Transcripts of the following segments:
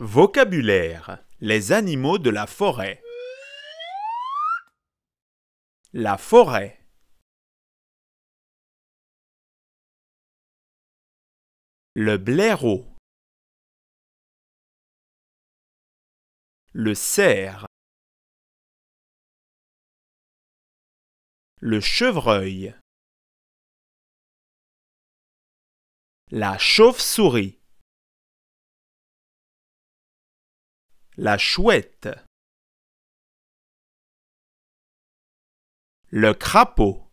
Vocabulaire. Les animaux de la forêt. La forêt. Le blaireau. Le cerf. Le chevreuil. La chauve-souris. La chouette. Le crapaud.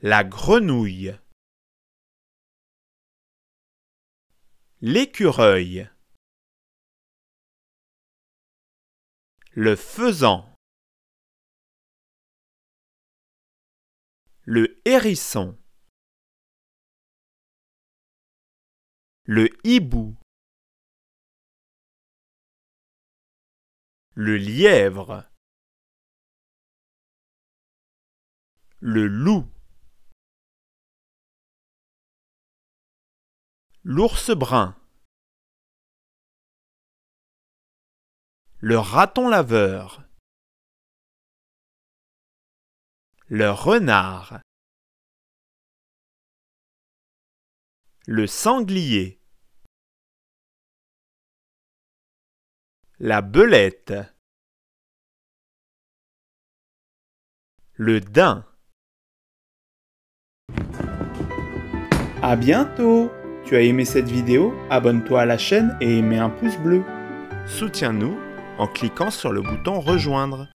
La grenouille. L'écureuil. Le faisan. Le hérisson. Le hibou. le lièvre, le loup, l'ours brun, le raton laveur, le renard, le sanglier. La belette. Le daim. À bientôt Tu as aimé cette vidéo Abonne-toi à la chaîne et mets un pouce bleu. Soutiens-nous en cliquant sur le bouton Rejoindre.